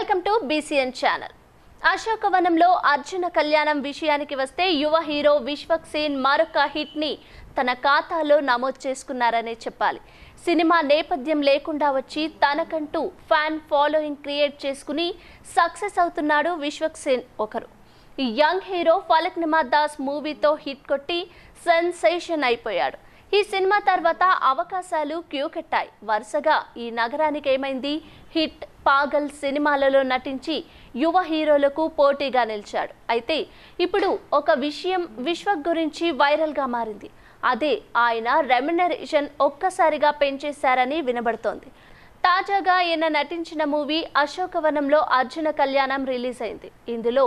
welcome to BCN channel అశోకవనంలో అర్జున కళ్యాణం విషయానికి వస్తే యువ హీరో విశ్వక్ సేన్ మరొక హిట్ని తన ఖాతాలో నమోదు చేసుకున్నారనే చెప్పాలి సినిమా నేపథ్యం లేకుండా వచ్చి తనకంటూ ఫ్యాన్ ఫాలోయింగ్ క్రియేట్ చేసుకుని సక్సెస్ అవుతున్నాడు విశ్వక్ సేన్ ఒకరు young hero Falaknuma Das మూవీతో హిట్ కొట్టి సెన్సేషన్ అయిపోయాడు ఈ సినిమా తర్వాత అవకాశాలు క్యూ కట్టాయి వరుసగా ఈ నగరానికి ఏమైంది హిట్ పాగల్ సినిమాలలో నటించి యువ హీరోలకు పోటీగా నిలిచాడు అయితే ఇప్పుడు ఒక విషయం విశ్వ గురించి వైరల్గా మారింది అదే ఆయన రెమ్యునరేషన్ ఒక్కసారిగా పెంచేశారని వినబడుతోంది తాజాగా ఈయన నటించిన మూవీ అశోకవనంలో అర్జున కళ్యాణం రిలీజ్ అయింది ఇందులో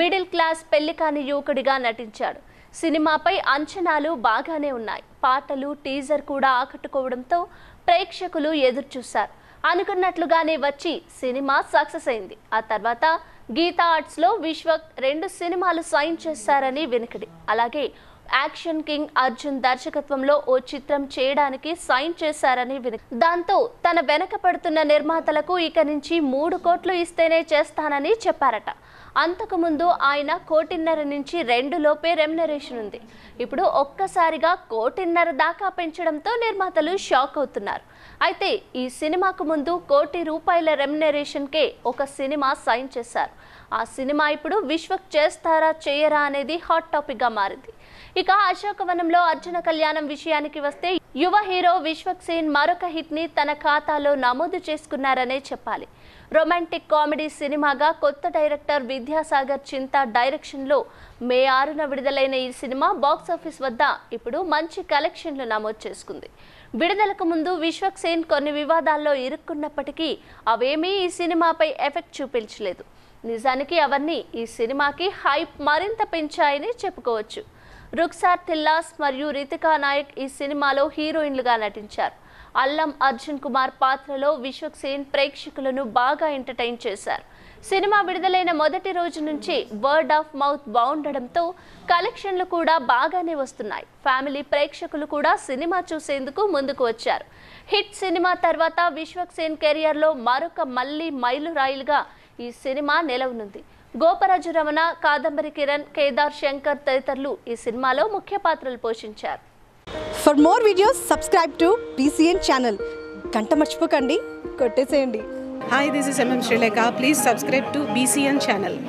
మిడిల్ క్లాస్ పెళ్లి కాని యువకుడిగా నటించాడు సినిమాపై అంచనాలు బాగానే ఉన్నాయి పాటలు టీజర్ కూడా ఆకట్టుకోవడంతో ప్రేక్షకులు ఎదురుచూశారు అనుకున్నట్లుగానే వచ్చి సినిమా సక్సెస్ అయింది ఆ తర్వాత గీతా ఆర్ట్స్లో విశ్వక్ రెండు సినిమాలు సైన్ చేశారని వెనుకడి అలాగే యాక్షన్ కింగ్ అర్జున్ దర్శకత్వంలో ఓ చిత్రం చేయడానికి సైన్ చేశారని దాంతో తన వెనక పడుతున్న నిర్మాతలకు ఇక నుంచి మూడు కోట్లు ఇస్తేనే చేస్తానని చెప్పారట అంతకుముందు ఆయన కోటిన్నర నుంచి రెండు లోపే రెమ్యునరేషన్ ఉంది ఇప్పుడు ఒక్కసారిగా కోటిన్నర దాకా పెంచడంతో నిర్మాతలు షాక్ అవుతున్నారు అయితే ఈ సినిమాకు ముందు కోటి రూపాయల రెమ్యునరేషన్కే ఒక సినిమా సైన్ చేశారు ఆ సినిమా ఇప్పుడు విశ్వక్ చేస్తారా చేయరా అనేది హాట్ టాపిక్గా మారింది ఇక అశోకవనంలో అర్జున కళ్యాణం విషయానికి వస్తే యువ హీరో విశ్వక్ సేన్ మరొక హిట్ని తన ఖాతాలో నమోదు చేసుకున్నారనే చెప్పాలి రొమాంటిక్ కామెడీ సినిమాగా కొత్త డైరెక్టర్ విద్యాసాగర్ చింత డైరెక్షన్లో మే ఆరున విడుదలైన ఈ సినిమా బాక్సాఫీస్ వద్ద ఇప్పుడు మంచి కలెక్షన్లు నమోదు చేసుకుంది విడుదలకు ముందు విశ్వక్ సేన్ కొన్ని వివాదాల్లో ఇరుక్కున్నప్పటికీ అవేమీ ఈ సినిమాపై ఎఫెక్ట్ చూపించలేదు నిజానికి అవన్నీ ఈ సినిమాకి హైప్ మరింత పెంచాయని చెప్పుకోవచ్చు రుక్సార్ థిల్లాస్ మరియు రితికా నాయక్ ఈ సినిమాలో హీరోయిన్లుగా నటించారు అల్లం అర్జున్ కుమార్ పాత్రలో విశ్వక్ సేన్ ప్రేక్షకులను బాగా ఎంటర్టైన్ చేశారు సినిమా విడుదలైన మొదటి రోజు నుంచి వర్డ్ ఆఫ్ మౌత్ బాగుండడంతో కలెక్షన్లు కూడా బాగానే వస్తున్నాయి ఫ్యామిలీ ప్రేక్షకులు కూడా సినిమా చూసేందుకు ముందుకు వచ్చారు హిట్ సినిమా తర్వాత విశ్వక్ సేన్ కెరియర్లో మరొక మళ్ళీ మైలురాయిలుగా ఈ సినిమా నిలవనుంది గోపరాజు రమణ కాదంబరి కిరణ్ కేదార్ శంకర్ తదితరులు ఈ సినిమాలో ముఖ్య పాత్రలు పోషించారు for more videos subscribe to PCN channel గంట మర్చిపోకండి కొట్టేసేయండి hi this is MM Sreelekha please subscribe to BCN channel